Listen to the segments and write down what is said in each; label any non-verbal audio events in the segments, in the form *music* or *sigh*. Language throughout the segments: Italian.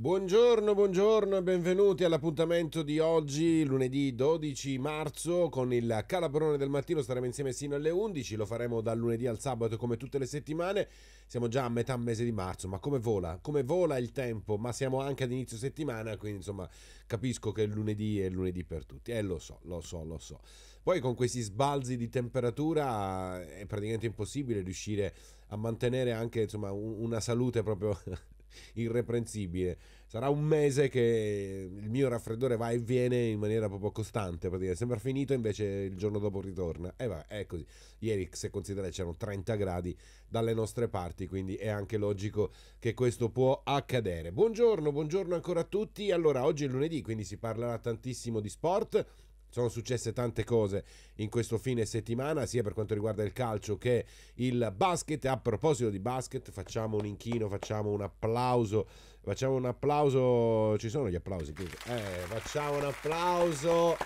Buongiorno, buongiorno e benvenuti all'appuntamento di oggi, lunedì 12 marzo, con il Calabrone del mattino. Staremo insieme sino alle 11, lo faremo dal lunedì al sabato come tutte le settimane. Siamo già a metà mese di marzo, ma come vola? Come vola il tempo? Ma siamo anche ad inizio settimana, quindi insomma capisco che il lunedì è lunedì per tutti. Eh lo so, lo so, lo so. Poi con questi sbalzi di temperatura è praticamente impossibile riuscire a mantenere anche insomma, una salute proprio irreprensibile. Sarà un mese che il mio raffreddore va e viene in maniera proprio costante, praticamente. sembra finito, invece il giorno dopo ritorna. E va, è così. Ieri, se considerate, c'erano 30 gradi dalle nostre parti, quindi è anche logico che questo può accadere. Buongiorno, buongiorno ancora a tutti. Allora, oggi è lunedì, quindi si parlerà tantissimo di sport sono successe tante cose in questo fine settimana, sia per quanto riguarda il calcio che il basket. A proposito di basket, facciamo un inchino, facciamo un applauso. Facciamo un applauso. Ci sono gli applausi, eh, facciamo un applauso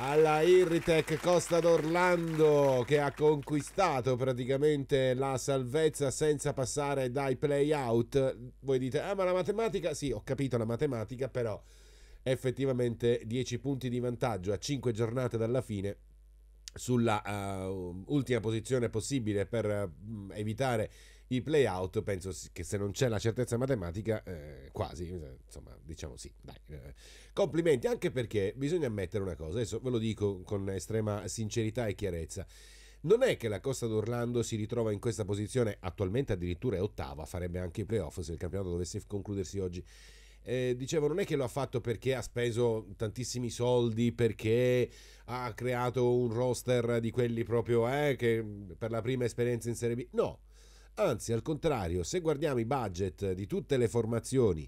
alla Irritec Costa d'Orlando che ha conquistato praticamente la salvezza senza passare dai play out. Voi dite, ah ma la matematica, sì ho capito la matematica però effettivamente 10 punti di vantaggio a 5 giornate dalla fine sulla uh, ultima posizione possibile per uh, evitare i playout penso che se non c'è la certezza matematica eh, quasi insomma diciamo sì dai eh. complimenti anche perché bisogna ammettere una cosa adesso ve lo dico con estrema sincerità e chiarezza non è che la Costa d'Orlando si ritrova in questa posizione attualmente addirittura è ottava farebbe anche i playoff se il campionato dovesse concludersi oggi eh, dicevo non è che lo ha fatto perché ha speso tantissimi soldi, perché ha creato un roster di quelli proprio eh, che per la prima esperienza in Serie B, no, anzi al contrario, se guardiamo i budget di tutte le formazioni,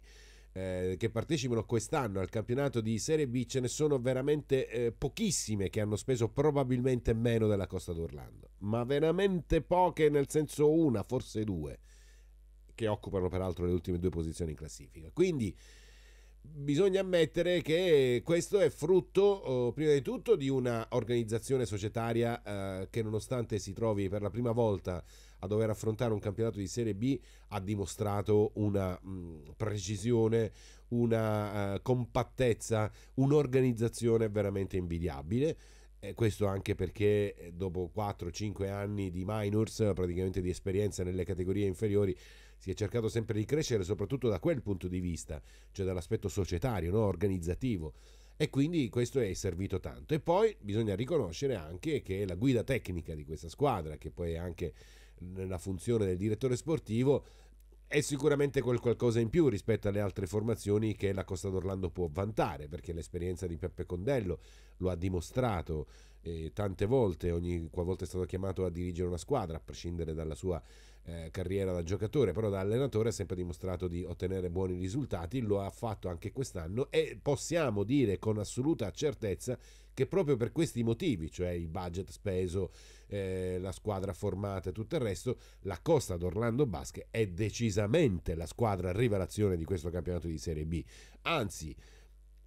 eh, che partecipano quest'anno al campionato di Serie B ce ne sono veramente eh, pochissime che hanno speso probabilmente meno della Costa d'Orlando, ma veramente poche nel senso una, forse due che occupano peraltro le ultime due posizioni in classifica. Quindi bisogna ammettere che questo è frutto eh, prima di tutto di una organizzazione societaria eh, che nonostante si trovi per la prima volta a dover affrontare un campionato di Serie B ha dimostrato una mh, mm, precisione, una uh, compattezza, un'organizzazione veramente invidiabile. E questo anche perché eh, dopo 4-5 anni di minors, praticamente di esperienza nelle categorie inferiori, si è cercato sempre di crescere soprattutto da quel punto di vista, cioè dall'aspetto societario, no? organizzativo. E quindi questo è servito tanto. E poi bisogna riconoscere anche che la guida tecnica di questa squadra, che poi è anche la funzione del direttore sportivo, è sicuramente quel qualcosa in più rispetto alle altre formazioni che la Costa d'Orlando può vantare, perché l'esperienza di Peppe Condello lo ha dimostrato eh, tante volte, ogni qualvolta è stato chiamato a dirigere una squadra, a prescindere dalla sua eh, carriera da giocatore, però da allenatore ha sempre dimostrato di ottenere buoni risultati, lo ha fatto anche quest'anno e possiamo dire con assoluta certezza che proprio per questi motivi, cioè il budget speso, eh, la squadra formata e tutto il resto, la Costa d'Orlando Basket è decisamente la squadra rivelazione di questo campionato di Serie B. Anzi,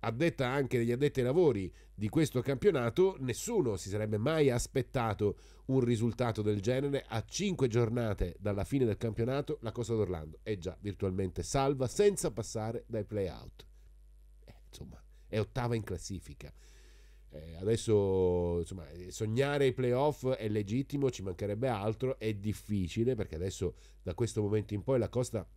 addetta anche degli addetti ai lavori di questo campionato, nessuno si sarebbe mai aspettato un risultato del genere a 5 giornate dalla fine del campionato. La Costa d'Orlando è già virtualmente salva senza passare dai playout. Eh, insomma, è ottava in classifica. Eh, adesso insomma, sognare i playoff è legittimo, ci mancherebbe altro, è difficile perché adesso da questo momento in poi la Costa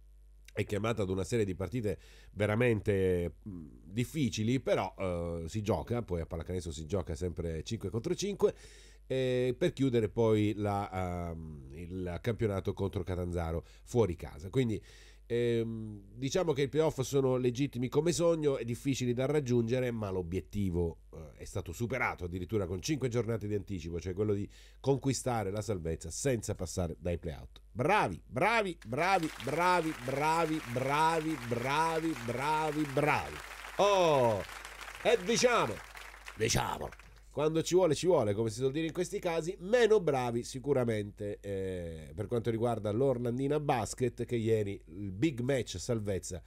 è chiamata ad una serie di partite veramente difficili, però eh, si gioca, poi a pallacanestro si gioca sempre 5 contro 5, eh, per chiudere poi la, uh, il campionato contro Catanzaro fuori casa. Quindi Ehm, diciamo che i playoff sono legittimi come sogno e difficili da raggiungere, ma l'obiettivo eh, è stato superato addirittura con 5 giornate di anticipo, cioè quello di conquistare la salvezza senza passare dai playout. Bravi, bravi, bravi, bravi, bravi, bravi, bravi, bravi, bravi. Oh, e diciamo, diciamo quando ci vuole ci vuole, come si suol dire in questi casi, meno bravi sicuramente eh, per quanto riguarda l'Orlandina Basket che ieri il big match salvezza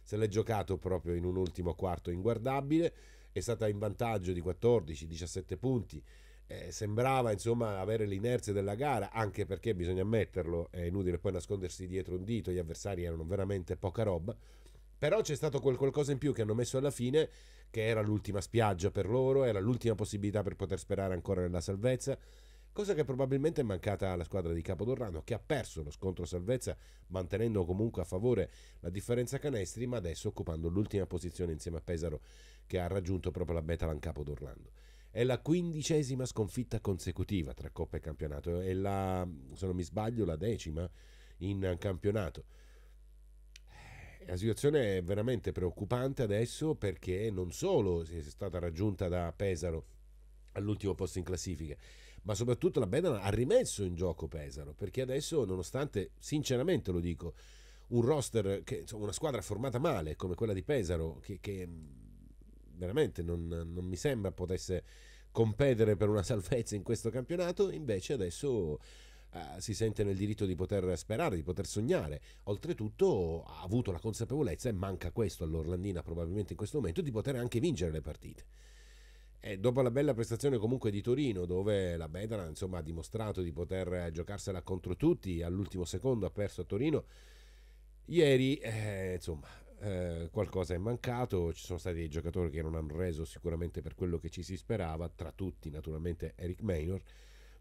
se l'è giocato proprio in un ultimo quarto inguardabile, è stata in vantaggio di 14-17 punti. Eh, sembrava insomma avere l'inerzia della gara, anche perché bisogna ammetterlo, è inutile poi nascondersi dietro un dito, gli avversari erano veramente poca roba, però c'è stato quel qualcosa in più che hanno messo alla fine che era l'ultima spiaggia per loro, era l'ultima possibilità per poter sperare ancora nella salvezza, cosa che probabilmente è mancata alla squadra di Capodorrano che ha perso lo scontro salvezza mantenendo comunque a favore la differenza canestri ma adesso occupando l'ultima posizione insieme a Pesaro che ha raggiunto proprio la Betalan Capodorlando. È la quindicesima sconfitta consecutiva tra Coppa e Campionato, è la, se non mi sbaglio, la decima in campionato la situazione è veramente preoccupante adesso perché non solo si è stata raggiunta da Pesaro all'ultimo posto in classifica, ma soprattutto la Bedana ha rimesso in gioco Pesaro perché adesso, nonostante, sinceramente lo dico, un roster, che, insomma, una squadra formata male come quella di Pesaro, che, che mm, veramente non, non, mi sembra potesse competere per una *laughs* salvezza in questo campionato, invece adesso eh, si sente nel diritto di poter sperare, di poter sognare. Oltretutto ha avuto la consapevolezza, e manca questo all'Orlandina probabilmente in questo momento, di poter anche vincere le partite. E dopo la bella prestazione comunque di Torino, dove la Bedra insomma, ha dimostrato di poter giocarsela contro tutti, all'ultimo secondo ha perso a Torino. Ieri, eh, insomma, eh, qualcosa è mancato, ci sono stati dei giocatori che non hanno reso sicuramente per quello che ci si sperava, tra tutti naturalmente Eric Maynor,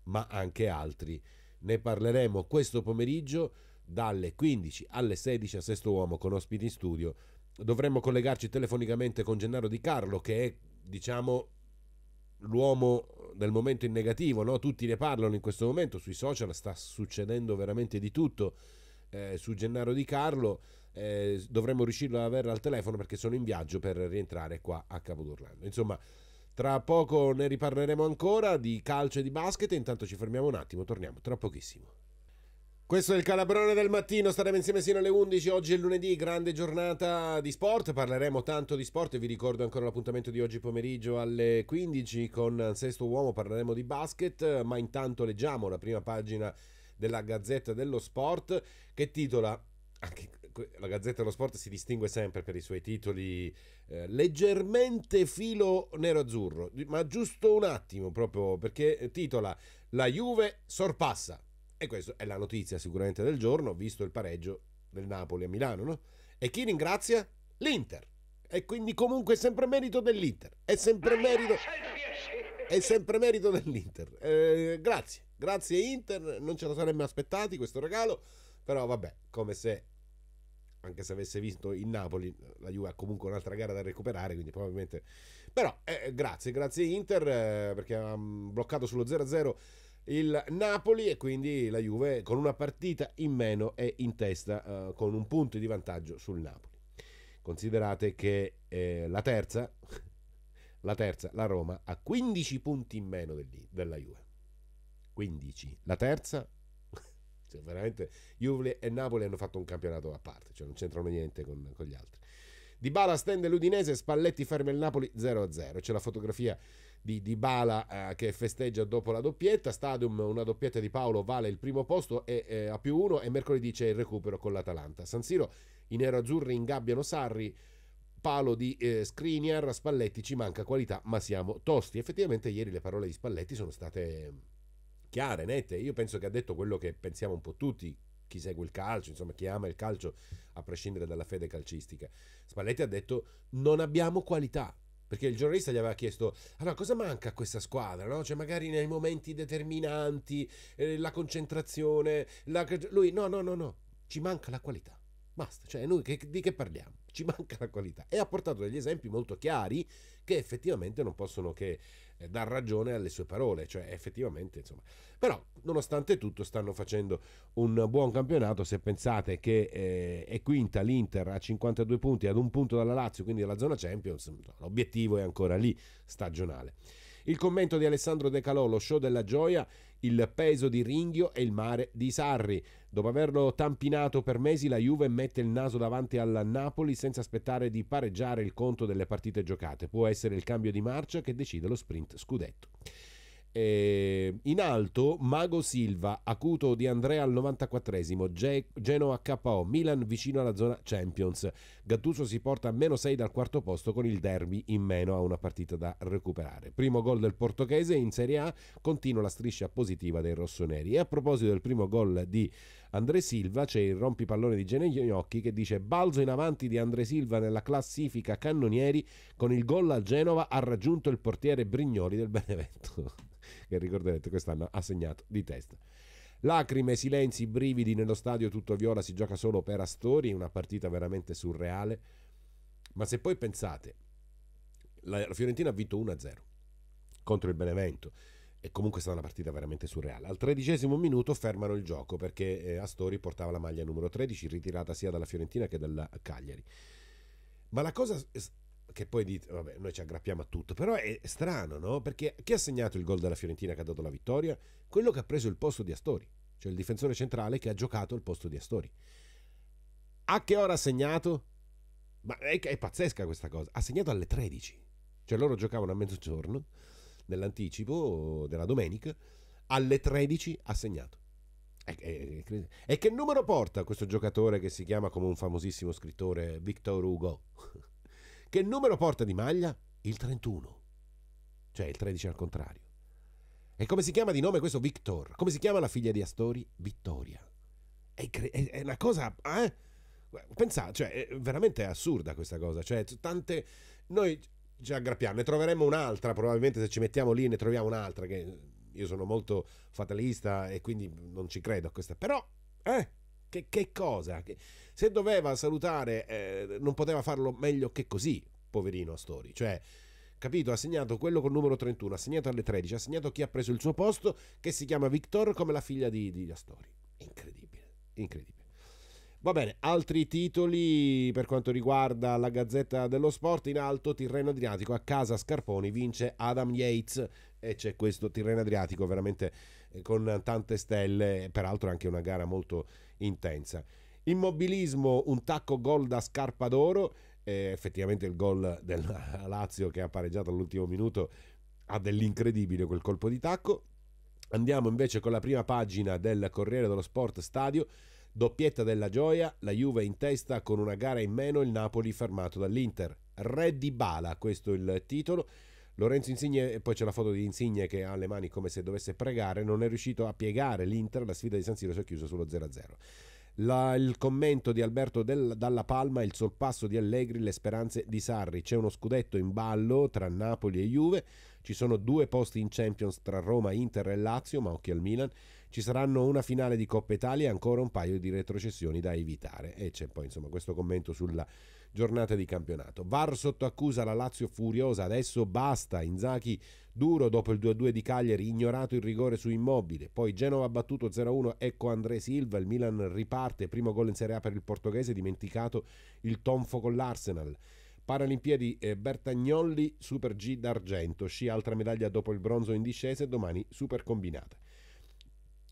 ma anche altri ne parleremo questo pomeriggio dalle 15 alle 16 a Sesto Uomo con ospiti in studio. Dovremmo collegarci telefonicamente con Gennaro Di Carlo che è, diciamo, l'uomo del momento in negativo, no? tutti ne parlano in questo momento, sui social sta succedendo veramente di tutto, eh, su Gennaro Di Carlo eh, dovremmo riuscire ad averlo al telefono perché sono in viaggio per rientrare qua a Capodurlando. Insomma, tra poco ne riparleremo ancora di calcio e di basket, intanto ci fermiamo un attimo, torniamo tra pochissimo. Questo è il calabrone del mattino, staremo insieme sino alle 11, oggi è lunedì, grande giornata di sport, parleremo tanto di sport e vi ricordo ancora l'appuntamento di oggi pomeriggio alle 15 con Sesto Uomo, parleremo di basket, ma intanto leggiamo la prima pagina della Gazzetta dello Sport che titola, anche la Gazzetta dello Sport si distingue sempre per i suoi titoli eh, leggermente filo nero-azzurro, ma giusto un attimo proprio perché titola La Juve sorpassa. E questa è la notizia sicuramente del giorno, visto il pareggio del Napoli a Milano, no? E chi ringrazia? L'Inter. E quindi comunque è sempre merito dell'Inter. È sempre merito... È sempre merito dell'Inter. Eh, grazie. Grazie Inter, non ce lo saremmo aspettati questo regalo, però vabbè, come se anche se avesse vinto il Napoli, la Juve ha comunque un'altra gara da recuperare, quindi probabilmente... Però eh, eh grazie, grazie Inter eh, perché ha mm, bloccato sullo 0-0 il Napoli e quindi la Juve con una partita in meno è in testa eh, con un punto di vantaggio sul Napoli. Considerate che eh, la terza, *laughs* la terza, la Roma, ha 15 punti in meno della Juve. 15. La terza, cioè, veramente Juve e Napoli hanno fatto un campionato a parte, cioè non c'entrano niente con, con gli altri. Di Bala stende l'Udinese, Spalletti ferma il Napoli 0-0. C'è la fotografia di, di Bala eh, che festeggia dopo la doppietta. Stadium, una doppietta di Paolo vale il primo posto e, eh, a più uno. E mercoledì c'è il recupero con l'Atalanta. San Siro, i nero-azzurri ingabbiano Sarri. Palo di eh, Skriniar, Spalletti ci manca qualità, ma siamo tosti. Effettivamente, ieri le parole di Spalletti sono state chiare, nette. Io penso che ha detto quello che pensiamo un po' tutti, chi segue il calcio, insomma chi ama il calcio, a prescindere dalla fede calcistica. Spalletti ha detto non abbiamo qualità. Perché il giornalista gli aveva chiesto, allora cosa manca a questa squadra? No? Cioè magari nei momenti determinanti, eh, la concentrazione, la... lui no, no, no, no, ci manca la qualità. Basta, cioè noi che, di che parliamo? Ci manca la qualità. E ha portato degli esempi molto chiari che effettivamente non possono che eh, dar ragione alle sue parole, cioè effettivamente insomma. Però nonostante tutto stanno facendo un buon campionato, se pensate che eh, è quinta l'Inter a 52 punti ad un punto dalla Lazio, quindi dalla zona Champions, l'obiettivo è ancora lì stagionale. Il commento di Alessandro De Calò, lo show della gioia, il peso di Ringhio e il mare di Sarri. Dopo averlo tampinato per mesi, la Juve mette il naso davanti alla Napoli senza aspettare di pareggiare il conto delle partite giocate. Può essere il cambio di marcia che decide lo sprint scudetto. Eh, in alto Mago Silva, acuto di Andrea al 94esimo, Genoa KO, Milan vicino alla zona Champions. Gattuso si porta a meno 6 dal quarto posto con il derby in meno a una partita da recuperare. Primo gol del portoghese in Serie A, continua la striscia positiva dei rossoneri. E a proposito del primo gol di Andre Silva c'è il rompipallone di Gene Genegnocchi che dice balzo in avanti di Andre Silva nella classifica cannonieri con il gol al Genova ha raggiunto il portiere Brignoli del Benevento *laughs* che ricorderete quest'anno ha segnato di testa. Lacrime, silenzi, brividi nello stadio tutto viola, si gioca solo per Astori, una partita veramente surreale. Ma se poi pensate, la Fiorentina ha vinto 1-0 contro il Benevento e comunque è stata una partita veramente surreale. Al tredicesimo minuto fermano il gioco perché eh, Astori portava la maglia numero 13, ritirata sia dalla Fiorentina che dal Cagliari. Ma la cosa che poi dite, vabbè, noi ci aggrappiamo a tutto, però è strano, no? Perché chi ha segnato il gol della Fiorentina che ha dato la vittoria? Quello che ha preso il posto di Astori, cioè il difensore centrale che ha giocato il posto di Astori. A che ora ha segnato? Ma è, è pazzesca questa cosa. Ha segnato alle 13. Cioè loro giocavano a mezzogiorno dell'anticipo della domenica, alle 13 ha segnato. E, che numero porta questo giocatore che si chiama come un famosissimo scrittore Victor Hugo? *laughs* che numero porta di maglia? Il 31, cioè il 13 al contrario. E come si chiama di nome questo Victor? Come si chiama la figlia di Astori? Vittoria. È, è, è una cosa... Eh? Pensate, cioè, è veramente assurda questa cosa. Cioè, tante... Noi ci aggrappiamo. Ne troveremo un'altra, probabilmente se ci mettiamo lì ne troviamo un'altra, che io sono molto fatalista e quindi non ci credo a questa. Però, eh, che, che cosa? Che, se doveva salutare, eh, non poteva farlo meglio che così, poverino Astori. Cioè, capito? Ha segnato quello col numero 31, ha segnato alle 13, ha segnato chi ha preso il suo posto, che si chiama Victor, come la figlia di, di Astori. Incredibile, incredibile. Va bene, altri titoli per quanto riguarda la Gazzetta dello Sport in alto, Tirreno Adriatico, a casa Scarponi vince Adam Yates e c'è questo Tirreno Adriatico veramente eh, con tante stelle, peraltro anche una gara molto intensa. Immobilismo, un tacco gol da scarpa d'oro, eh, effettivamente il gol del *laughs* Lazio che ha pareggiato all'ultimo minuto ha dell'incredibile quel colpo di tacco. Andiamo invece con la prima pagina del Corriere dello Sport Stadio, Doppietta della gioia, la Juve in testa con una gara in meno, il Napoli fermato dall'Inter. Re di Bala, questo è il titolo. Lorenzo Insigne, e poi c'è la foto di Insigne che ha le mani come se dovesse pregare, non è riuscito a piegare l'Inter, la sfida di San Siro si è chiusa sullo 0-0. La, il commento di Alberto del, Dalla Palma, il sorpasso di Allegri, le speranze di Sarri. C'è uno scudetto in ballo tra Napoli e Juve, ci sono due posti in Champions tra Roma, Inter e Lazio, ma occhio al Milan. Ci saranno una finale di Coppa Italia e ancora un paio di retrocessioni da evitare. E c'è poi insomma questo commento sulla giornata di campionato. Var sotto accusa la Lazio furiosa, adesso basta, Inzaghi duro dopo il 2-2 di Cagliari, ignorato il rigore su Immobile, poi Genova battuto 0-1, ecco André Silva, il Milan riparte, primo gol in Serie A per il portoghese, dimenticato il tonfo con l'Arsenal. Paralimpiadi eh, Bertagnolli, Super G d'argento, sci altra medaglia dopo il bronzo in discesa e domani super combinata.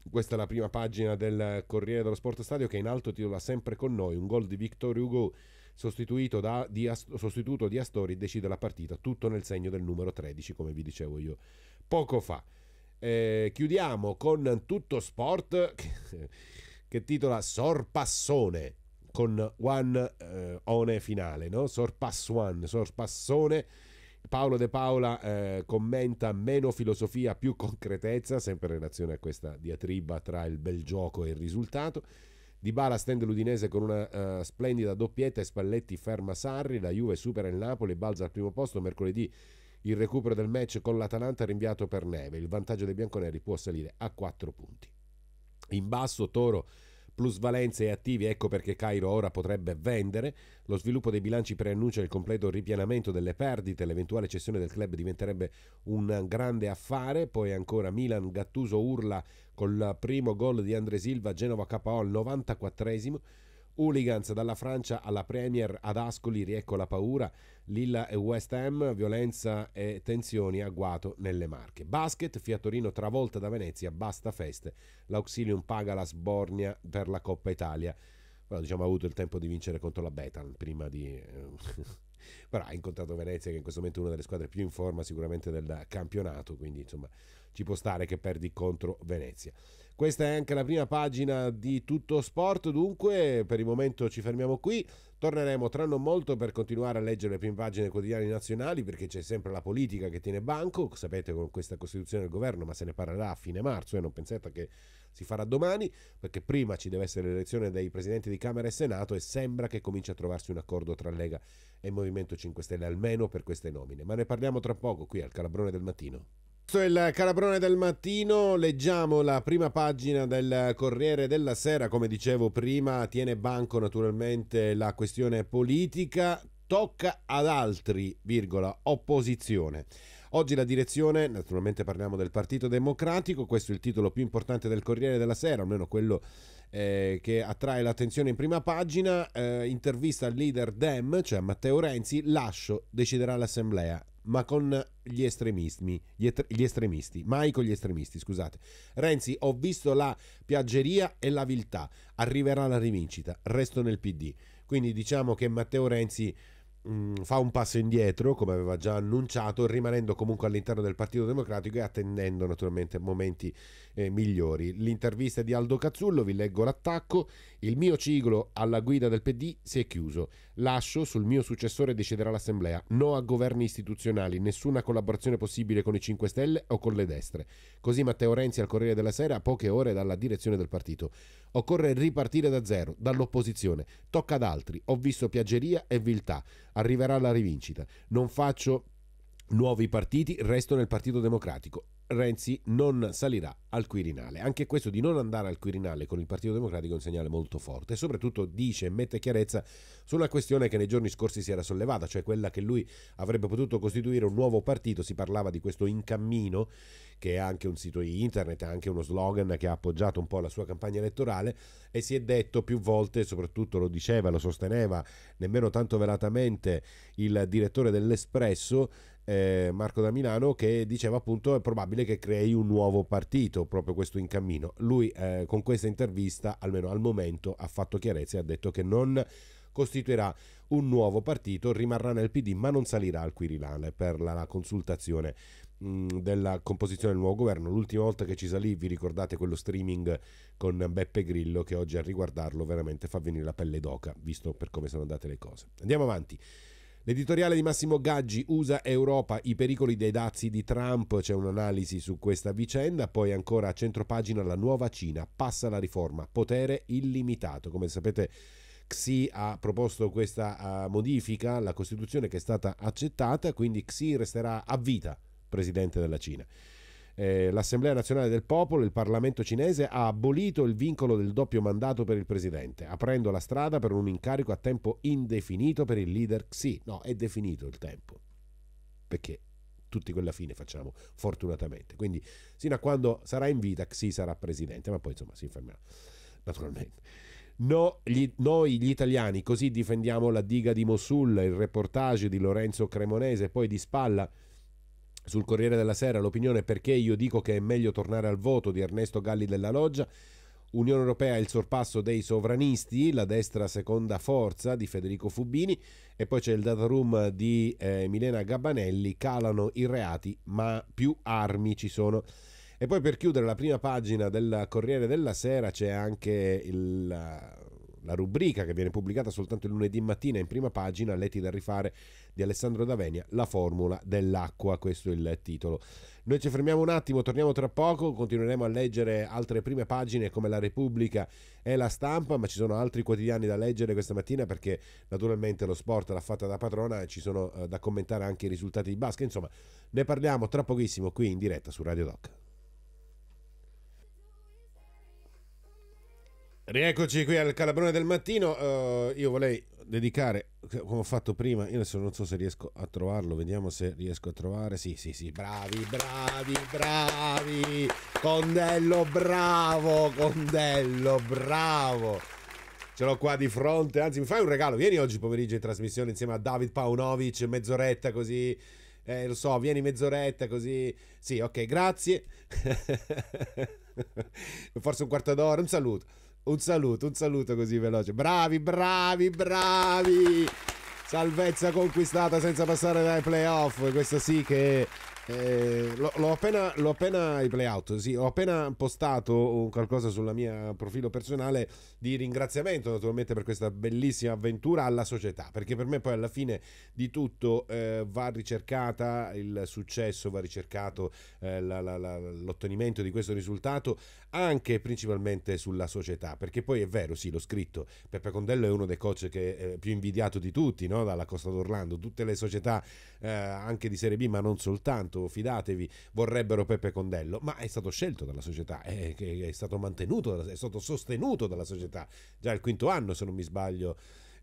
Questa è la prima pagina del Corriere dello Sport Stadio che in alto titola sempre con noi un gol di Victor Hugo sostituito, da, di, sostituto di Astori decide la partita, tutto nel segno del numero 13 come vi dicevo io poco fa. Eh, chiudiamo con tutto sport che, che titola Sorpassone con one eh, one finale, no? Sorpass one, Sorpassone Paolo De Paola eh, commenta meno filosofia, più concretezza, sempre in relazione a questa diatriba tra il bel gioco e il risultato. Di Bala stende l'Udinese con una uh, splendida doppietta e Spalletti ferma Sarri, la Juve supera il Napoli balza al primo posto mercoledì. Il recupero del match con l'Atalanta rinviato per neve. Il vantaggio dei bianconeri può salire a 4 punti. In basso Toro plusvalenze e attivi, ecco perché Cairo ora potrebbe vendere. Lo sviluppo dei bilanci preannuncia il completo ripianamento delle perdite, l'eventuale cessione del club diventerebbe un grande affare. Poi ancora Milan, Gattuso urla col primo gol di Andre Silva, Genova KO al 94esimo. Hooligans dalla Francia alla Premier ad Ascoli, riecco la paura, Lilla e West Ham, violenza e tensioni agguato nelle Marche. Basket, Fiat Torino travolta da Venezia, basta feste, l'Auxilium paga la sbornia per la Coppa Italia. Però, diciamo, ha avuto il tempo di vincere contro la Betan prima di... Eh, *laughs* però ha incontrato Venezia che in questo momento è una delle squadre più in forma sicuramente del campionato, quindi insomma ci può stare che perdi contro Venezia. Questa è anche la prima pagina di Tutto Sport, dunque per il momento ci fermiamo qui. Torneremo tra non molto per continuare a leggere le prime pagine dei quotidiani nazionali perché c'è sempre la politica che tiene banco, sapete con questa costituzione del governo, ma se ne parlerà a fine marzo e eh, non pensate che si farà domani perché prima ci deve essere l'elezione dei presidenti di Camera e Senato e sembra che cominci a trovarsi un accordo tra Lega e Movimento 5 Stelle almeno per queste nomine, ma ne parliamo tra poco qui al Calabrone del mattino. Questo è il Calabrone del mattino, leggiamo la prima pagina del Corriere della Sera, come dicevo prima, tiene banco naturalmente la questione politica, tocca ad altri, virgola, opposizione. Oggi la direzione, naturalmente parliamo del Partito Democratico, questo è il titolo più importante del Corriere della Sera, almeno quello eh, che attrae l'attenzione in prima pagina, eh, intervista al leader Dem, cioè Matteo Renzi, lascio, deciderà l'assemblea, ma con gli estremisti, gli, et- gli estremisti, mai con gli estremisti, scusate. Renzi, ho visto la piaggeria e la viltà, arriverà la rivincita, resto nel PD. Quindi diciamo che Matteo Renzi mh, mm, fa un passo indietro, come aveva già annunciato, rimanendo comunque all'interno del Partito Democratico e attendendo naturalmente momenti eh, migliori. L'intervista di Aldo Cazzullo, vi leggo l'attacco, il mio ciclo alla guida del PD si è chiuso. Lascio, sul mio successore deciderà l'Assemblea. No a governi istituzionali, nessuna collaborazione possibile con i 5 Stelle o con le destre. Così Matteo Renzi al Corriere della Sera a poche ore dalla direzione del partito. Occorre ripartire da zero, dall'opposizione. Tocca ad altri. Ho visto piaggeria e viltà. Arriverà la rivincita. Non faccio nuovi partiti, resto nel Partito Democratico. Renzi non salirà al Quirinale. Anche questo di non andare al Quirinale con il Partito Democratico è un segnale molto forte e soprattutto dice e mette chiarezza su una questione che nei giorni scorsi si era sollevata, cioè quella che lui avrebbe potuto costituire un nuovo partito, si parlava di questo in cammino che è anche un sito internet, è anche uno slogan che ha appoggiato un po' la sua campagna elettorale e si è detto più volte, soprattutto lo diceva, lo sosteneva nemmeno tanto velatamente il direttore dell'Espresso, eh, Marco da Milano che diceva appunto è probabile che crei un nuovo partito, proprio questo in cammino. Lui eh, con questa intervista, almeno al momento, ha fatto chiarezza e ha detto che non costituirà un nuovo partito, rimarrà nel PD ma non salirà al Quirinale per la, la consultazione mm, della composizione del nuovo governo. L'ultima volta che ci salì, vi ricordate quello streaming con Beppe Grillo che oggi a riguardarlo veramente fa venire la pelle d'oca, visto per come sono andate le cose. Andiamo avanti. L'editoriale di Massimo Gaggi, USA Europa, i pericoli dei dazi di Trump, c'è un'analisi su questa vicenda, poi ancora a centropagina la nuova Cina, passa la riforma, potere illimitato, come sapete Xi ha proposto questa uh, modifica alla Costituzione che è stata accettata, quindi Xi resterà a vita presidente della Cina. Eh, L'Assemblea nazionale del popolo, il Parlamento cinese, ha abolito il vincolo del doppio mandato per il presidente, aprendo la strada per un incarico a tempo indefinito per il leader Xi. No, è definito il tempo. Perché tutti quella fine facciamo, fortunatamente. Quindi, sino a quando sarà in vita, Xi sarà presidente, ma poi insomma si fermerà, naturalmente. No, gli, noi gli italiani così difendiamo la diga di Mosul, il reportage di Lorenzo Cremonese, poi di Spalla sul Corriere della Sera l'opinione perché io dico che è meglio tornare al voto di Ernesto Galli della Loggia. Unione Europea il sorpasso dei sovranisti, la destra seconda forza di Federico Fubini e poi c'è il data room di eh, Milena Gabbanelli, calano i reati ma più armi ci sono. E poi per chiudere la prima pagina del Corriere della Sera c'è anche il, la rubrica che viene pubblicata soltanto il lunedì mattina in prima pagina, letti da rifare di Alessandro D'Avenia, La formula dell'acqua, questo è il titolo. Noi ci fermiamo un attimo, torniamo tra poco, continueremo a leggere altre prime pagine come La Repubblica e La Stampa, ma ci sono altri quotidiani da leggere questa mattina perché naturalmente lo sport l'ha fatta da padrona e ci sono eh, da commentare anche i risultati di basket, insomma ne parliamo tra pochissimo qui in diretta su Radio Doc. Rieccoci qui al Calabrone del mattino. Uh, io vorrei dedicare, come ho fatto prima, io adesso non so se riesco a trovarlo, vediamo se riesco a trovare. Sì, sì, sì, bravi, bravi, bravi. Condello, bravo, Condello, bravo. Ce l'ho qua di fronte, anzi mi fai un regalo, vieni oggi pomeriggio in trasmissione insieme a David Paunovic, mezz'oretta così eh, lo so, vieni mezz'oretta così. Sì, ok, grazie. *laughs* Forse un quarto d'ora, un saluto. Un saluto, un saluto così veloce. Bravi, bravi, bravi. Salvezza conquistata senza passare dai playoff. Questa sì che eh, l'ho, l'ho, appena, l'ho appena i playout, sì, ho appena postato qualcosa sulla mia profilo personale di ringraziamento naturalmente per questa bellissima avventura alla società, perché per me poi alla fine di tutto eh, va ricercata il successo, va ricercato eh, la, la, la, l'ottenimento di questo risultato anche e principalmente sulla società, perché poi è vero, sì, l'ho scritto, Peppe Condello è uno dei coach che è eh, più invidiato di tutti, no? dalla Costa d'Orlando, tutte le società eh, anche di Serie B, ma non soltanto, fidatevi, vorrebbero Peppe Condello, ma è stato scelto dalla società, è, è stato mantenuto, è stato sostenuto dalla società, già il quinto anno se non mi sbaglio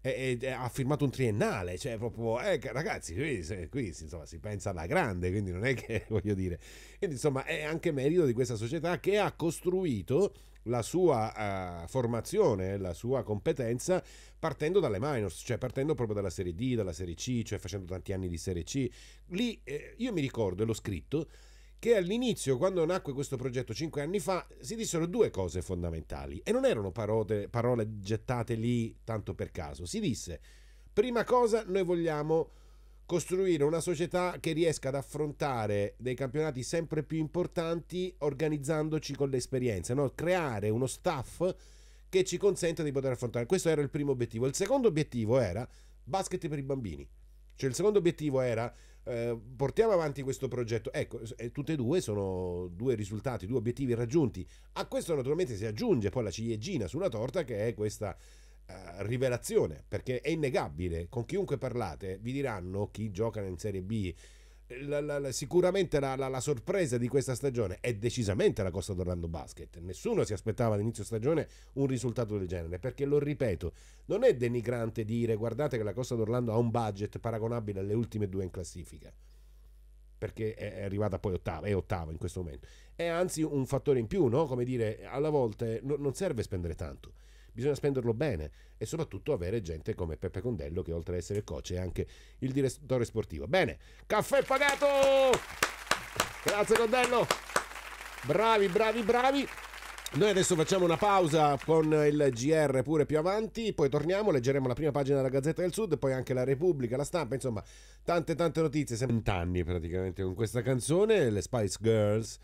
e, e, ha firmato un triennale, cioè proprio, eh, ragazzi, qui, qui insomma, si pensa alla grande, quindi non è che *laughs* voglio dire, quindi, insomma è anche merito di questa società che ha costruito la sua uh, formazione, la sua competenza partendo dalle minors, cioè partendo proprio dalla Serie D, dalla Serie C, cioè facendo tanti anni di Serie C. Lì eh, io mi ricordo, e l'ho scritto, che all'inizio, quando nacque questo progetto cinque anni fa, si dissero due cose fondamentali e non erano parole, parole gettate lì tanto per caso. Si disse, prima cosa, noi vogliamo costruire una società che riesca ad affrontare dei campionati sempre più importanti organizzandoci con l'esperienza, no? creare uno staff che ci consenta di poter affrontare. Questo era il primo obiettivo. Il secondo obiettivo era basket per i bambini. Cioè il secondo obiettivo era Ehm, portiamo avanti questo progetto. Ecco, eh, tutte e due sono due risultati, due obiettivi raggiunti. A questo naturalmente si aggiunge poi la ciliegina sulla torta che è questa eh, rivelazione, perché è innegabile, con chiunque parlate vi diranno chi gioca in Serie B la, la, sicuramente la, sorpresa di questa stagione è decisamente la Costa d'Orlando Basket. Nessuno si aspettava all'inizio stagione un risultato del genere, perché lo ripeto, non è denigrante dire guardate che la Costa d'Orlando ha un budget paragonabile alle ultime due in classifica perché è arrivata poi ottava, è ottava in questo momento. È anzi un fattore in più, no? Come dire, alla volta non serve spendere tanto bisogna spenderlo bene e soprattutto avere gente come Peppe Condello che oltre ad essere il coach è anche il direttore sportivo. Bene, caffè pagato! Grazie Condello! Bravi, bravi, bravi! Noi adesso facciamo una pausa con il GR pure più avanti, poi torniamo, leggeremo la prima pagina della Gazzetta del Sud, poi anche la Repubblica, la stampa, insomma, tante tante notizie, sempre anni praticamente con questa canzone, le Spice Girls.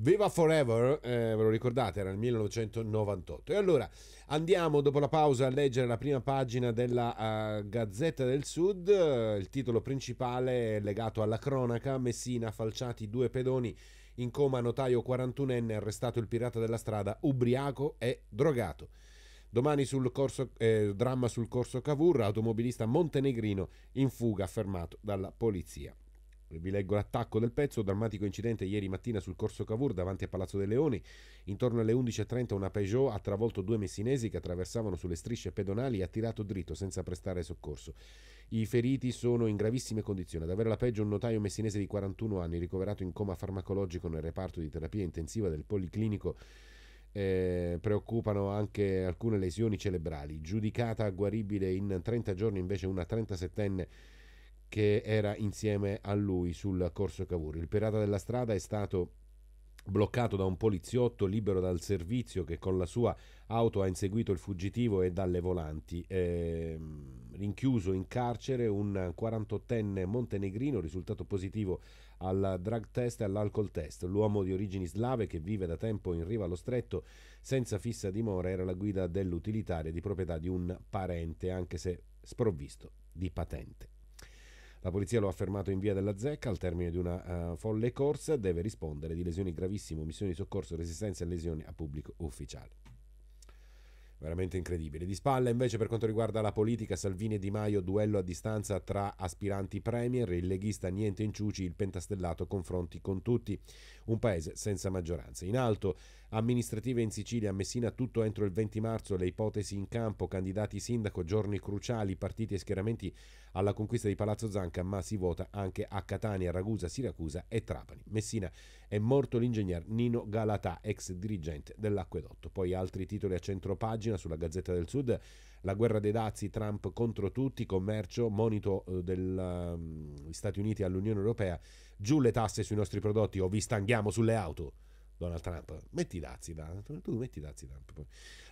Viva Forever, eh, ve lo ricordate, era il 1998. E allora andiamo dopo la pausa a leggere la prima pagina della uh, Gazzetta del Sud, eh, il titolo principale è legato alla cronaca, Messina, falciati due pedoni, in coma notaio 41enne, arrestato il pirata della strada, ubriaco e drogato. Domani sul corso, eh, dramma sul corso Cavour, automobilista montenegrino in fuga fermato dalla polizia. Vi leggo l'attacco del pezzo, drammatico incidente ieri mattina sul corso Cavour davanti a Palazzo dei Leoni. Intorno alle 11.30 una Peugeot ha travolto due messinesi che attraversavano sulle strisce pedonali e ha tirato dritto senza prestare soccorso. I feriti sono in gravissime condizioni. Ad avere la peggio un notaio messinese di 41 anni ricoverato in coma farmacologico nel reparto di terapia intensiva del Policlinico eh, preoccupano anche alcune lesioni cerebrali. Giudicata guaribile in 30 giorni invece una 37enne che era insieme a lui sul corso Cavour. Il pirata della strada è stato bloccato da un poliziotto libero dal servizio che con la sua auto ha inseguito il fuggitivo e dalle volanti. Eh, rinchiuso in carcere un 48enne montenegrino risultato positivo al drug test e all'alcol test. L'uomo di origini slave che vive da tempo in riva allo stretto senza fissa dimora era la guida dell'utilitaria di proprietà di un parente anche se sprovvisto di patente. La polizia lo ha fermato in via della zecca al termine di una uh, folle corsa deve rispondere di lesioni gravissime, missioni di soccorso, resistenza e lesioni a pubblico ufficiale veramente incredibile. Di spalla invece per quanto riguarda la politica, Salvini e Di Maio, duello a distanza tra aspiranti premier, il leghista niente inciuci, il pentastellato confronti con tutti, un paese senza maggioranza. In alto amministrative in Sicilia, a Messina tutto entro il 20 marzo, le ipotesi in campo, candidati sindaco, giorni cruciali, partiti e schieramenti alla conquista di Palazzo Zanca, ma si vota anche a Catania, Ragusa, Siracusa e Trapani. Messina è morto l'ingegner Nino Galatà, ex dirigente dell'acquedotto. Poi altri titoli a centro pagina sulla Gazzetta del Sud, la guerra dei dazi, Trump contro tutti, commercio, monito eh, degli mm, Stati Uniti all'Unione Europea, giù le tasse sui nostri prodotti o vi stanghiamo sulle auto. Donald Trump, metti l'azida, tu metti dazi, l'azida.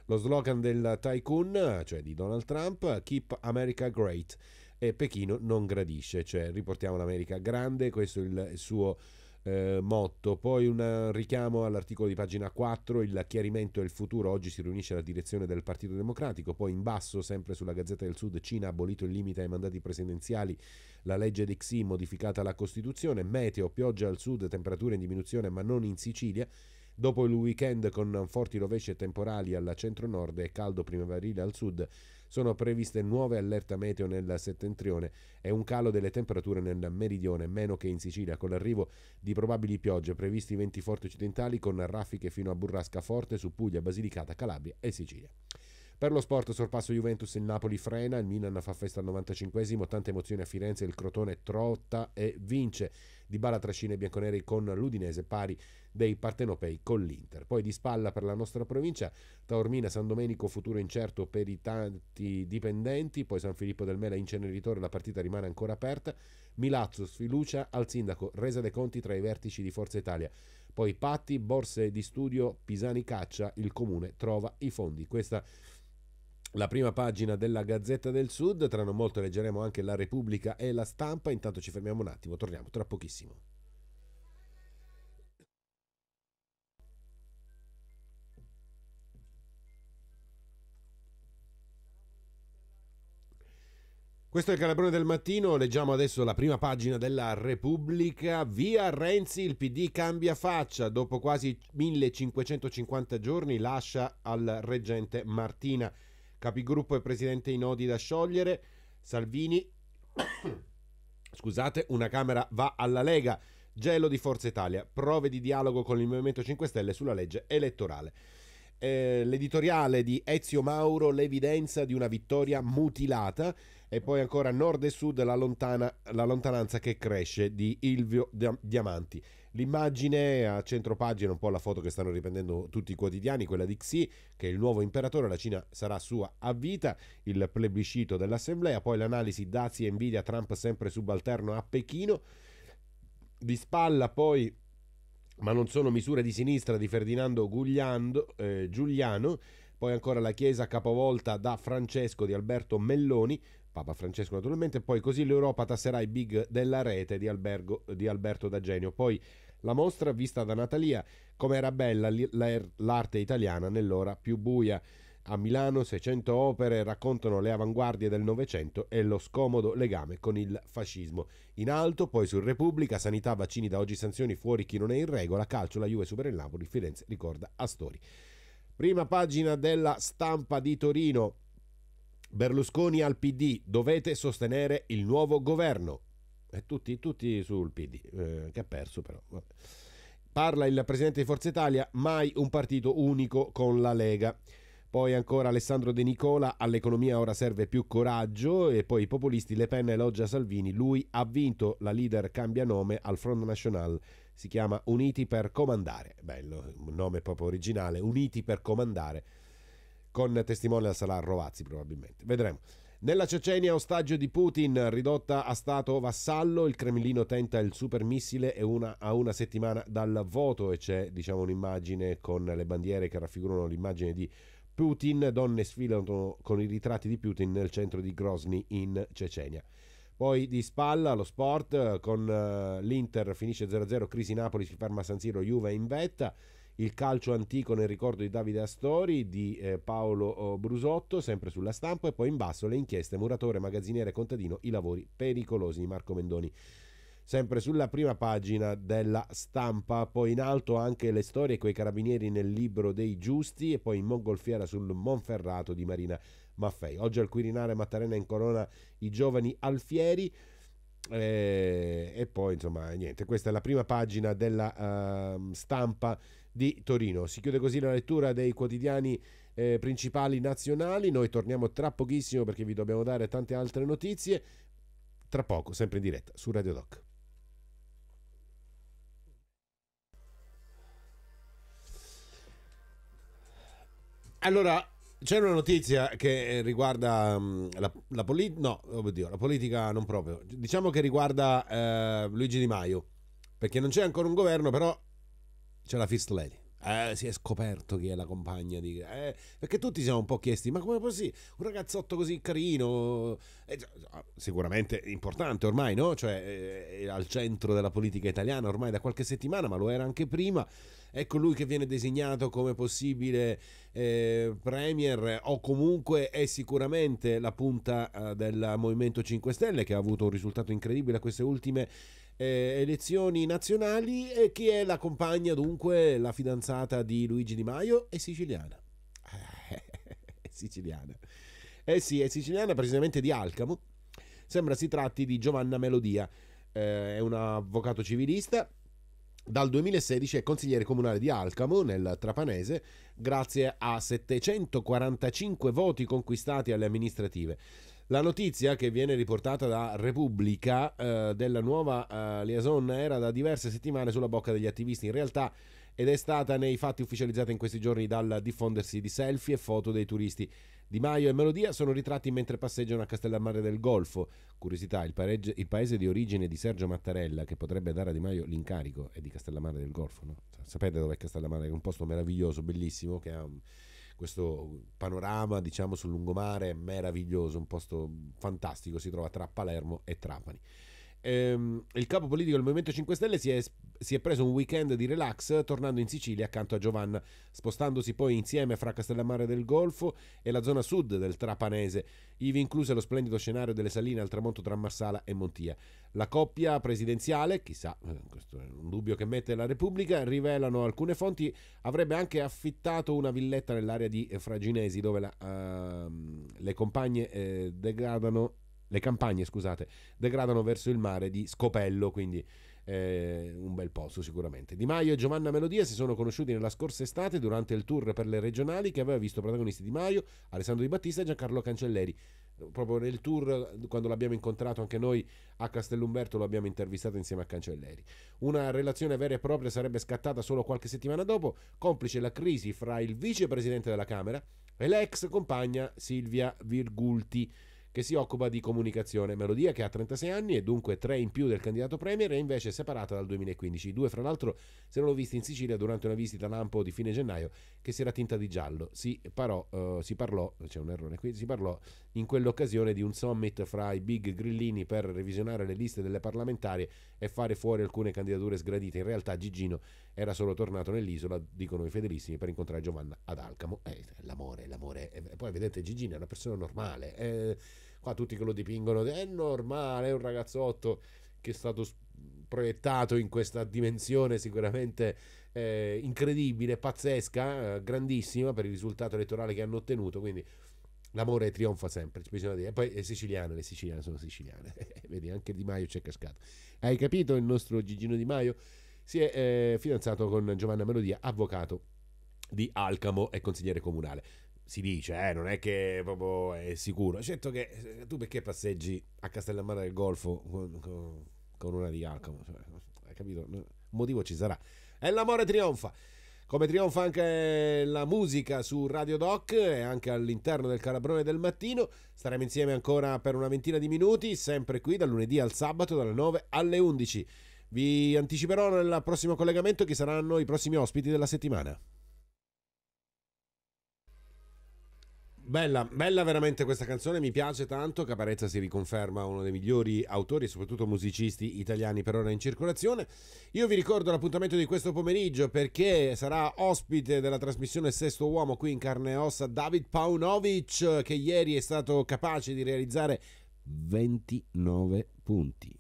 Lo slogan del tycoon, cioè di Donald Trump, Keep America Great, e Pechino non gradisce, cioè riportiamo l'America grande, questo è il suo eh, motto. Poi un richiamo all'articolo di pagina 4, il chiarimento e il futuro. Oggi si riunisce la direzione del Partito Democratico. Poi in basso, sempre sulla Gazzetta del Sud, Cina ha abolito il limite ai mandati presidenziali. La legge di Xi modificata la Costituzione. Meteo, pioggia al sud, temperature in diminuzione ma non in Sicilia. Dopo il weekend con forti rovesce temporali al centro-nord e caldo primaverile al sud, sono previste nuove allerte meteo nel settentrione e un calo delle temperature nel meridione, meno che in Sicilia, con l'arrivo di probabili piogge, previsti venti forti occidentali con raffiche fino a burrasca forte su Puglia, Basilicata, Calabria e Sicilia. Per lo sport sorpasso Juventus, il Napoli frena, il Milan fa festa al 95esimo, tante emozioni a Firenze, il Crotone trotta e vince. Di Bala trascina i bianconeri con l'Udinese pari dei partenopei con l'Inter. Poi di spalla per la nostra provincia, Taormina, San Domenico, futuro incerto per i tanti dipendenti, poi San Filippo del Mela inceneritore, la partita rimane ancora aperta, Milazzo sfiducia al sindaco, resa dei conti tra i vertici di Forza Italia, poi Patti, borse di studio, Pisani caccia, il comune trova i fondi. Questa la prima pagina della Gazzetta del Sud, tra non molto leggeremo anche La Repubblica e La Stampa, intanto ci fermiamo un attimo, torniamo tra pochissimo. Questo è il Calabrone del mattino, leggiamo adesso la prima pagina della Repubblica. Via Renzi, il PD cambia faccia, dopo quasi 1550 giorni lascia al reggente Martina. Capigruppo e presidente i nodi da sciogliere. Salvini, *coughs* scusate, una Camera va alla Lega. Gelo di Forza Italia, prove di dialogo con il Movimento 5 Stelle sulla legge elettorale. Eh, l'editoriale di Ezio Mauro, l'evidenza di una vittoria mutilata. E poi ancora nord e sud la, lontana, la lontananza che cresce di Ilvio Diamanti. L'immagine a centro pagina, un po' la foto che stanno riprendendo tutti i quotidiani, quella di Xi, che è il nuovo imperatore, la Cina sarà sua a vita, il plebiscito dell'assemblea, poi l'analisi Dazi e invidia Trump sempre subalterno a Pechino, di spalla poi, ma non sono misure di sinistra, di Ferdinando Gugliando, eh, Giuliano, poi ancora la Chiesa capovolta da Francesco di Alberto Melloni, Papa Francesco naturalmente, poi così l'Europa tasserà i big della rete di, albergo, di Alberto D'Agenio, poi la mostra vista da Natalia, come era bella l'arte italiana nell'ora più buia. A Milano 600 opere raccontano le avanguardie del Novecento e lo scomodo legame con il fascismo. In alto, poi su Repubblica, sanità, vaccini da oggi sanzioni fuori chi non è in regola, calcio, la Juve supera il Napoli, Firenze ricorda Astori. Prima pagina della stampa di Torino. Berlusconi al PD, dovete sostenere il nuovo governo. E eh, tutti, tutti sul PD, eh, che ha perso però. Parla il presidente di Forza Italia, mai un partito unico con la Lega. Poi ancora Alessandro De Nicola, all'economia ora serve più coraggio e poi i populisti Le Pen elogia Salvini, lui ha vinto, la leader cambia nome al Front National, si chiama Uniti per Comandare, bello, un nome proprio originale, Uniti per Comandare con testimonial sarà Rovazzi probabilmente. Vedremo. Nella Cecenia ostaggio di Putin, ridotta a stato vassallo, il Cremlino tenta il supermissile e una, a una settimana dal voto e c'è diciamo, un'immagine con le bandiere che raffigurano l'immagine di Putin, donne sfilano con i ritratti di Putin nel centro di Grozny in Cecenia. Poi di spalla lo sport con eh, l'Inter finisce 0-0, crisi Napoli si ferma a San Siro, Juve in vetta il calcio antico nel ricordo di Davide Astori, di eh, Paolo oh, Brusotto, sempre sulla stampa, e poi in basso le inchieste Muratore, Magazziniere, Contadino, i lavori pericolosi di Marco Mendoni sempre sulla prima pagina della stampa, poi in alto anche le storie coi carabinieri nel libro dei giusti e poi in mongolfiera sul Monferrato di Marina Maffei. Oggi al Quirinale Mattarena in corona i giovani alfieri. E, eh, e, poi insomma niente questa è la prima pagina della uh, stampa di Torino si chiude così la lettura dei quotidiani eh, principali nazionali noi torniamo tra pochissimo perché vi dobbiamo dare tante altre notizie tra poco sempre in diretta su Radio Doc allora c'è una notizia che eh, riguarda mm, la, la, poli- no, oh, oddio, la politica, non proprio, diciamo che riguarda eh, Luigi Di Maio, perché non c'è ancora un governo, però c'è la First Lady. Eh, si è scoperto chi è la compagna di... Eh, perché tutti siamo un po' chiesti, ma come così? Un ragazzotto così carino, eh, sicuramente importante ormai, no? Cioè eh, è al centro della politica italiana ormai da qualche settimana, ma lo era anche prima è colui ecco che viene designato come possibile eh, premier o comunque è sicuramente la punta eh, del Movimento 5 Stelle che ha avuto un risultato incredibile a queste ultime eh, elezioni nazionali e chi è la compagna dunque la fidanzata di Luigi Di Maio è siciliana. *laughs* è siciliana. Eh sì, è siciliana precisamente di Alcamo. Sembra si tratti di Giovanna Melodia, eh, è un avvocato civilista dal 2016 è consigliere comunale di Alcamo, nel Trapanese, grazie a 745 voti conquistati alle amministrative. La notizia che viene riportata da Repubblica eh, della nuova eh, liaison era da diverse settimane sulla bocca degli attivisti. In realtà ed è stata nei fatti ufficializzata in questi giorni dal diffondersi di selfie e foto dei turisti. Di Maio e Melodia sono ritratti mentre passeggiano a Castellammare del Golfo. Curiosità, il, paregge, il, paese di origine di Sergio Mattarella, che potrebbe dare a Di Maio l'incarico, è di Castellammare del Golfo. No? Cioè, sapete dov'è Castellammare? È un posto meraviglioso, bellissimo, che ha um, questo panorama, diciamo, sul lungomare meraviglioso, un posto fantastico, si trova tra Palermo e Trapani ehm, il capo politico del Movimento 5 Stelle si è, si è, preso un weekend di relax tornando in Sicilia accanto a Giovanna, spostandosi poi insieme fra Castellammare del Golfo e la zona sud del Trapanese, ivi incluse lo splendido scenario delle saline al tramonto tra Marsala e Montia. La coppia presidenziale, chissà, eh, questo è un dubbio che mette la Repubblica, rivelano alcune fonti, avrebbe anche affittato una villetta nell'area di Fraginesi dove la, uh, le compagne eh, degradano le campagne, scusate, degradano verso il mare di Scopello, quindi eh, un bel posto sicuramente. Di Maio e Giovanna Melodia si sono conosciuti nella scorsa estate durante il tour per le regionali che aveva visto protagonisti Di Maio, Alessandro Di Battista e Giancarlo Cancelleri. Proprio nel tour, quando l'abbiamo incontrato anche noi a Castellumberto, lo abbiamo intervistato insieme a Cancelleri. Una relazione vera e propria sarebbe scattata solo qualche settimana dopo, complice la crisi fra il vicepresidente della Camera e l'ex compagna Silvia Virgulti che si occupa di comunicazione. Melodia che ha 36 anni e dunque 3 in più del candidato Premier è invece separata dal 2015. I due fra l'altro se l'ho vista in Sicilia durante una visita a lampo di fine gennaio che si era tinta di giallo. Si, parò, uh, si parlò, c'è un errore qui, si parlò in quell'occasione di un summit fra i big grillini per revisionare le liste delle parlamentari e fare fuori alcune candidature sgradite. In realtà Gigino era solo tornato nell'isola, dicono i fedelissimi, per incontrare Giovanna ad Alcamo. Eh, l'amore, l'amore. poi vedete Gigino è una persona normale. Eh, qua tutti che lo dipingono, è normale, è un ragazzotto che è stato proiettato in questa dimensione sicuramente eh, incredibile, pazzesca, eh, grandissima per il risultato elettorale che hanno ottenuto, quindi l'amore trionfa sempre, ci bisogna dire. E poi è siciliano, le siciliane sono siciliane, *laughs* vedi anche Di Maio c'è cascato. Hai capito il nostro Gigino Di Maio? Si è eh, fidanzato con Giovanna Melodia, avvocato di Alcamo e consigliere comunale si dice, eh, non è che proprio è sicuro. Certo che eh, tu perché passeggi a Castellammare del Golfo con, con, con una di alcol? Cioè, hai capito? Un motivo ci sarà. E l'amore trionfa. Come trionfa anche la musica su Radio Doc e anche all'interno del Calabrone del mattino. Staremo insieme ancora per una ventina di minuti, sempre qui dal lunedì al sabato dalle 9 alle 11. Vi anticiperò nel prossimo collegamento chi saranno i prossimi ospiti della settimana. Bella, bella veramente questa canzone, mi piace tanto, Caparezza si riconferma uno dei migliori autori e soprattutto musicisti italiani per ora in circolazione. Io vi ricordo l'appuntamento di questo pomeriggio perché sarà ospite della trasmissione Sesto Uomo qui in carne e ossa David Paunovic che ieri è stato capace di realizzare 29 punti.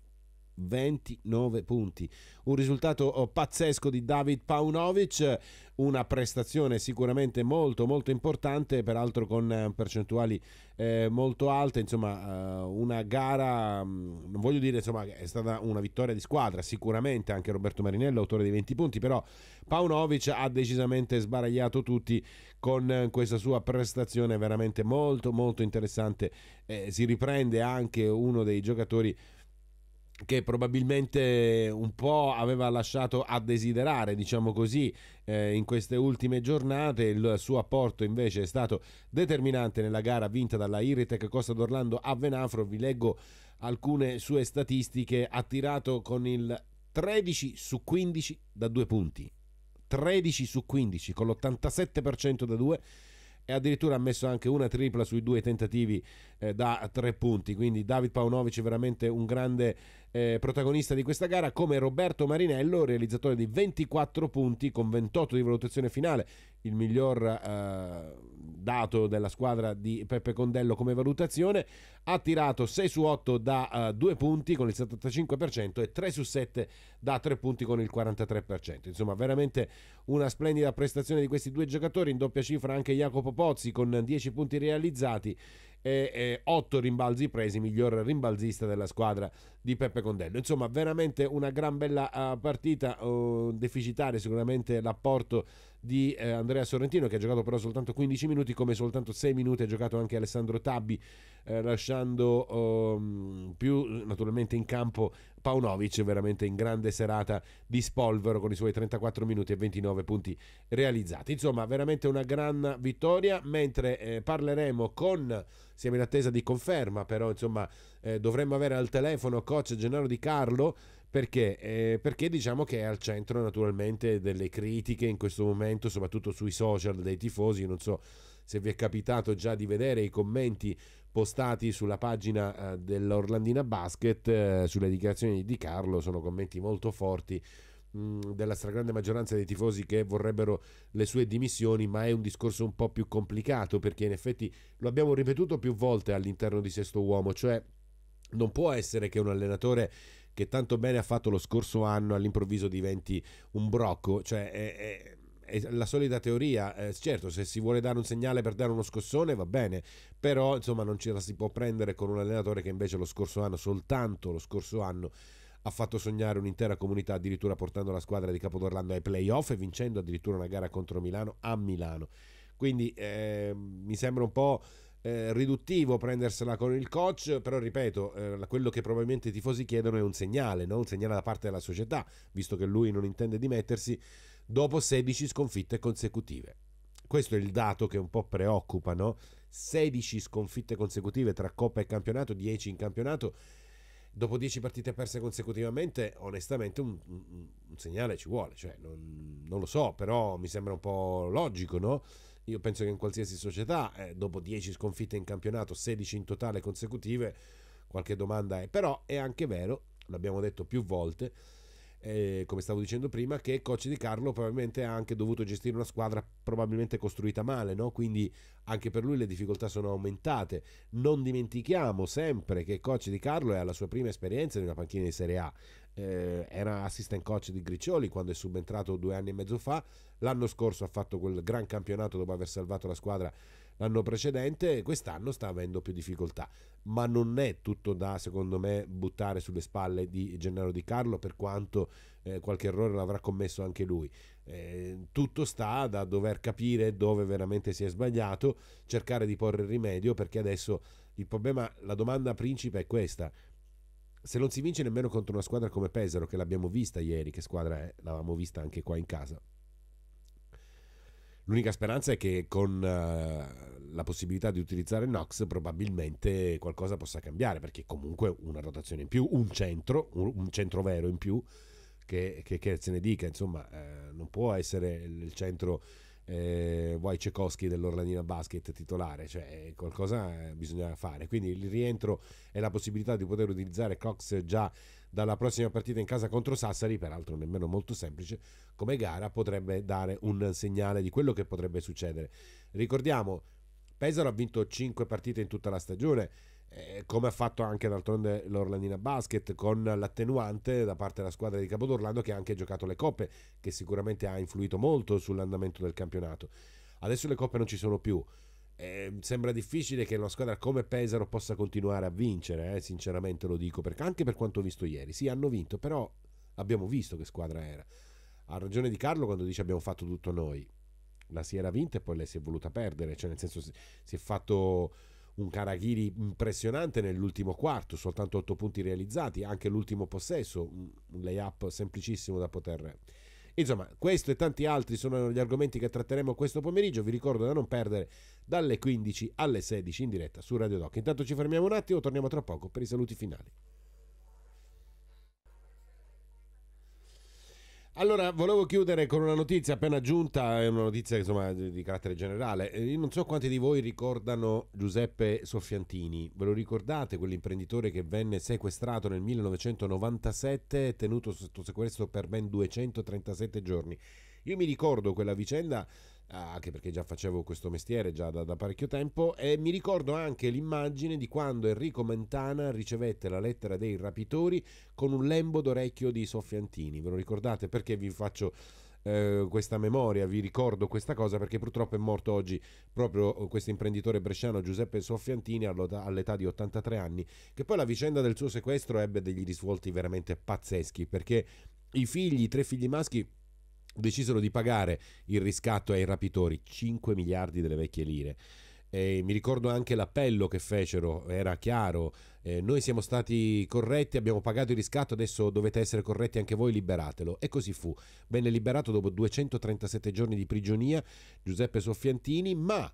29 punti. Un risultato oh, pazzesco di David Paunovic, una prestazione sicuramente molto molto importante, peraltro con eh, percentuali eh, molto alte, insomma eh, una gara, mm, non voglio dire insomma è stata una vittoria di squadra, sicuramente anche Roberto Marinello autore di 20 punti, però Paunovic ha decisamente sbaragliato tutti con eh, questa sua prestazione veramente molto molto interessante, eh, si riprende anche uno dei giocatori che probabilmente un po' aveva lasciato a desiderare, diciamo così, eh, in queste ultime giornate. Il suo apporto invece è stato determinante nella gara vinta dalla Iritec Costa d'Orlando a Venafro. Vi leggo alcune sue statistiche. Ha tirato con il 13 su 15 da due punti. 13 su 15 con l'87% da due e addirittura ha messo anche una tripla sui due tentativi eh, da tre punti. Quindi David Paunovic veramente un grande eh, protagonista di questa gara, come Roberto Marinello, realizzatore di 24 punti con 28 di valutazione finale, il miglior eh, dato della squadra di Peppe Condello come valutazione, ha tirato 6 su 8 da eh, 2 punti con il 75% e 3 su 7 da 3 punti con il 43%. Insomma, veramente una splendida prestazione di questi due giocatori, in doppia cifra anche Jacopo Pozzi con 10 punti realizzati e eh, 8 rimbalzi presi, miglior rimbalzista della squadra di Peppe Condello. Insomma, veramente una gran bella eh, partita, eh, deficitare sicuramente l'apporto di eh, Andrea Sorrentino che ha giocato però soltanto 15 minuti, come soltanto 6 minuti ha giocato anche Alessandro Tabbi, lasciando ehm, più naturalmente in campo Paunovic veramente in grande serata di spolvero con i suoi 34 minuti e 29 punti realizzati. Insomma, veramente una gran vittoria, mentre eh, parleremo con siamo in attesa di conferma, però insomma eh, dovremmo avere al telefono coach Gennaro Di Carlo perché? Eh, perché diciamo che è al centro naturalmente delle critiche in questo momento, soprattutto sui social dei tifosi, non so se vi è capitato già di vedere i commenti postati sulla pagina eh, dell'Orlandina Basket eh, sulle dichiarazioni di Carlo, sono commenti molto forti mm, della stragrande maggioranza dei tifosi che vorrebbero le sue dimissioni, ma è un discorso un po' più complicato perché in effetti lo abbiamo ripetuto più volte all'interno di Sesto Uomo, cioè non può essere che un allenatore che tanto bene ha fatto lo scorso anno all'improvviso diventi un brocco, cioè è, è, è la solita teoria, eh, certo se si vuole dare un segnale per dare uno scossone va bene, però insomma non ce la si può prendere con un allenatore che invece lo scorso anno, soltanto lo scorso anno, ha fatto sognare un'intera comunità, addirittura portando la squadra di Capodorlando ai playoff e vincendo addirittura una gara contro Milano a Milano. Quindi eh, mi sembra un po' eh, riduttivo prendersela con il coach, però ripeto, eh, quello che probabilmente i tifosi chiedono è un segnale, no? un segnale da parte della società, visto che lui non intende dimettersi dopo 16 sconfitte consecutive. Questo è il dato che un po' preoccupa, no? 16 sconfitte consecutive tra Coppa e campionato, 10 in campionato. Dopo 10 partite perse consecutivamente, onestamente un, un, un segnale ci vuole, cioè, non, non, lo so, però mi sembra un po' logico, no? Io penso che in qualsiasi società, eh, dopo 10 sconfitte in campionato, 16 in totale consecutive, qualche domanda è. Però è anche vero, l'abbiamo detto più volte, eh, come stavo dicendo prima, che Coach Di Carlo probabilmente ha anche dovuto gestire una squadra probabilmente costruita male, no? quindi anche per lui le difficoltà sono aumentate. Non dimentichiamo sempre che Coach Di Carlo è alla sua prima esperienza in una panchina di Serie A, eh, era assistant coach di Griccioli quando è subentrato due anni e mezzo fa, l'anno scorso ha fatto quel gran campionato dopo aver salvato la squadra l'anno precedente, quest'anno sta avendo più difficoltà. Ma non è tutto da, secondo me, buttare sulle spalle di Gennaro Di Carlo, per quanto eh, qualche errore l'avrà commesso anche lui. Eh, tutto sta da dover capire dove veramente si è sbagliato, cercare di porre il rimedio, perché adesso il problema, la domanda principe è questa se non si vince nemmeno contro una squadra come Pesaro, che l'abbiamo vista ieri, che squadra è, l'avevamo vista anche qua in casa, L'unica speranza è che con eh, la possibilità di utilizzare Knox probabilmente qualcosa possa cambiare, perché comunque una rotazione in più, un centro, un, centro vero in più, che, che, che se ne dica, insomma, eh, non può essere il centro eh, Wojciechowski dell'Orlandina Basket titolare, cioè eh, qualcosa bisogna fare. Quindi il rientro e la possibilità di poter utilizzare Cox già dalla prossima partita in casa contro Sassari, peraltro nemmeno molto semplice come gara, potrebbe dare un segnale di quello che potrebbe succedere. Ricordiamo, Pesaro ha vinto 5 partite in tutta la stagione, eh, come ha fatto anche d'altronde l'Orlandina Basket, con l'attenuante da parte della squadra di Capodorlando che ha anche giocato le coppe, che sicuramente ha influito molto sull'andamento del campionato. Adesso le coppe non ci sono più eh, sembra difficile che una squadra come Pesaro possa continuare a vincere, eh, sinceramente lo dico, perché anche per quanto visto ieri, sì hanno vinto, però abbiamo visto che squadra era. Ha ragione di Carlo quando dice abbiamo fatto tutto noi, la si era vinta e poi lei si è voluta perdere, cioè nel senso si è fatto un Karaghiri impressionante nell'ultimo quarto, soltanto 8 punti realizzati, anche l'ultimo possesso, un layup semplicissimo da poter Insomma, questo e tanti altri sono gli argomenti che tratteremo questo pomeriggio. Vi ricordo da non perdere dalle 15 alle 16 in diretta su Radio Doc. Intanto ci fermiamo un attimo, torniamo tra poco per i saluti finali. Allora, volevo chiudere con una notizia appena giunta, è una notizia insomma, di carattere generale. Io non so quanti di voi ricordano Giuseppe Soffiantini, ve lo ricordate, quell'imprenditore che venne sequestrato nel 1997 e tenuto sotto sequestro per ben 237 giorni. Io mi ricordo quella vicenda Ah, anche perché già facevo questo mestiere già da, da, parecchio tempo e mi ricordo anche l'immagine di quando Enrico Mentana ricevette la lettera dei rapitori con un lembo d'orecchio di Soffiantini. Ve lo ricordate? Perché vi faccio eh, questa memoria, vi ricordo questa cosa perché purtroppo è morto oggi proprio questo imprenditore bresciano Giuseppe Soffiantini all'età di 83 anni, che poi la vicenda del suo sequestro ebbe degli risvolti veramente pazzeschi perché i figli, i tre figli maschi decisero di pagare il riscatto ai rapitori, 5 miliardi delle vecchie lire. E mi ricordo anche l'appello che fecero, era chiaro, eh, noi siamo stati corretti, abbiamo pagato il riscatto, adesso dovete essere corretti anche voi, liberatelo. E così fu. Venne liberato dopo 237 giorni di prigionia Giuseppe Soffiantini, ma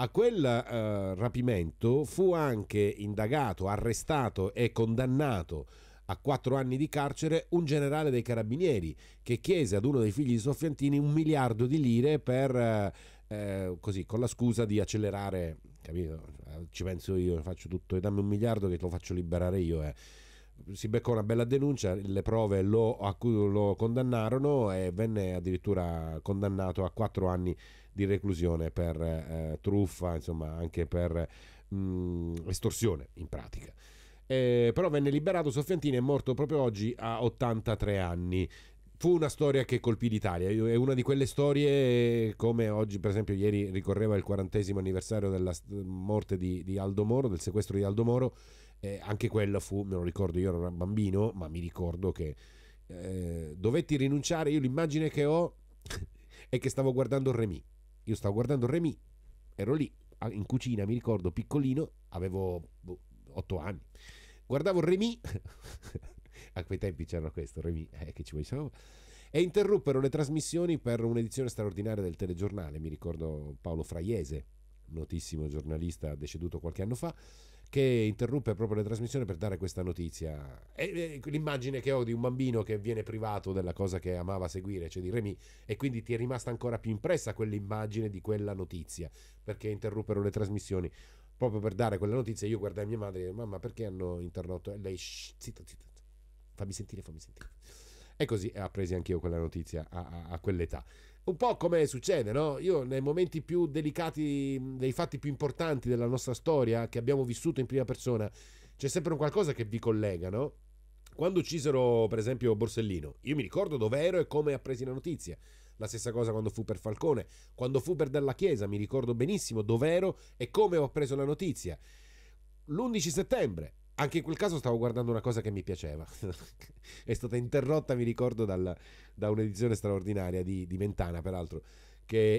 a quel eh, rapimento fu anche indagato, arrestato e condannato a quattro anni di carcere un generale dei carabinieri che chiese ad uno dei figli di Soffiantini un miliardo di lire per, eh, eh così, con la scusa di accelerare, capito? Eh, ci penso io, faccio tutto e dammi un miliardo che te lo faccio liberare io. Eh. Si beccò una bella denuncia, le prove lo, lo condannarono e venne addirittura condannato a quattro anni di reclusione per eh, truffa, insomma anche per mh, mm, estorsione in pratica eh, però venne liberato, Soffiantini è morto proprio oggi a 83 anni fu una storia che colpì l'Italia, è una di quelle storie come oggi, per esempio ieri ricorreva il quarantesimo anniversario della morte di, di Aldo Moro, del sequestro di Aldo Moro, eh, anche quella fu, me lo ricordo, io ero bambino, ma mi ricordo che eh, dovetti rinunciare, io l'immagine che ho *laughs* è che stavo guardando Remy, io stavo guardando Remy, ero lì in cucina, mi ricordo, piccolino, avevo boh, otto anni. Guardavo Remy, *laughs* a quei tempi c'era questo, Remy, eh, che ci vuoi vogliamo e interruppero le trasmissioni per un'edizione straordinaria del telegiornale. Mi ricordo Paolo Fraiese, notissimo giornalista deceduto qualche anno fa, che interruppe proprio le trasmissioni per dare questa notizia. E, e, l'immagine che ho di un bambino che viene privato della cosa che amava seguire, cioè di Remy, e quindi ti è rimasta ancora più impressa quell'immagine di quella notizia, perché interruppero le trasmissioni proprio per dare quella notizia io guardai mia madre e dico, mamma perché hanno interrotto e lei shh, zitto zitta fammi sentire fammi sentire e così appresi anche io quella notizia a, a, a quell'età un po' come succede, no? Io nei momenti più delicati, dei fatti più importanti della nostra storia che abbiamo vissuto in prima persona, c'è sempre un qualcosa che vi collega, no? Quando uccisero, per esempio, Borsellino, io mi ricordo dove ero e come appresi la notizia. La stessa cosa quando fu per Falcone, quando fu per Dalla Chiesa, mi ricordo benissimo dov'ero e come ho preso la notizia. L'11 settembre, anche in quel caso stavo guardando una cosa che mi piaceva. *laughs* è stata interrotta, mi ricordo, dalla, da un'edizione straordinaria di, di Mentana, peraltro, che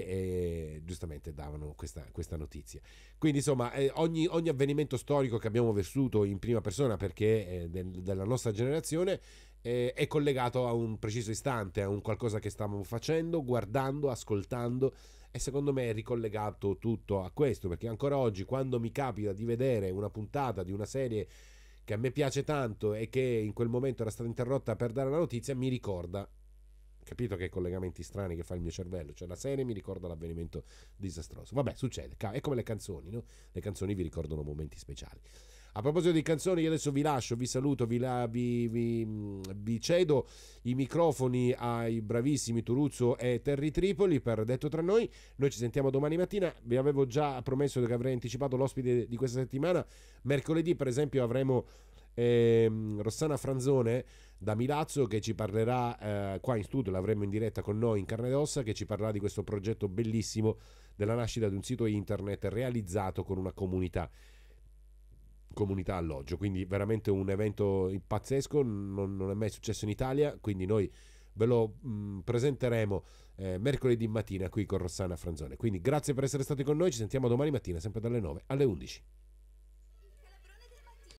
eh, giustamente davano questa, questa, notizia. Quindi, insomma, eh, ogni, ogni, avvenimento storico che abbiamo vissuto in prima persona, perché eh, del, della nostra generazione, eh, è collegato a un preciso istante, a un qualcosa che stavamo facendo, guardando, ascoltando e secondo me è ricollegato tutto a questo, perché ancora oggi quando mi capita di vedere una puntata di una serie che a me piace tanto e che in quel momento era stata interrotta per dare la notizia, mi ricorda capito che collegamenti strani che fa il mio cervello, cioè la serie mi ricorda l'avvenimento disastroso. Vabbè, succede, è come le canzoni, no? Le canzoni vi ricordano momenti speciali. A proposito di canzoni, io adesso vi lascio, vi saluto, vi, la, vi, vi, mm, vi cedo i microfoni ai bravissimi Turuzzo e Terry Tripoli per Detto Tra Noi. Noi ci sentiamo domani mattina. Vi avevo già promesso che avrei anticipato l'ospite di questa settimana. Mercoledì, per esempio, avremo ehm, Rossana Franzone da Milazzo che ci parlerà eh, qua in studio, l'avremo in diretta con noi in carne ed ossa, che ci parlerà di questo progetto bellissimo della nascita di un sito internet realizzato con una comunità comunità alloggio, quindi veramente un evento pazzesco, non, non è mai successo in Italia, quindi noi ve lo mh, mm, presenteremo eh, mercoledì mattina qui con Rossana Franzone. Quindi grazie per essere stati con noi, ci sentiamo domani mattina sempre dalle 9 alle 11.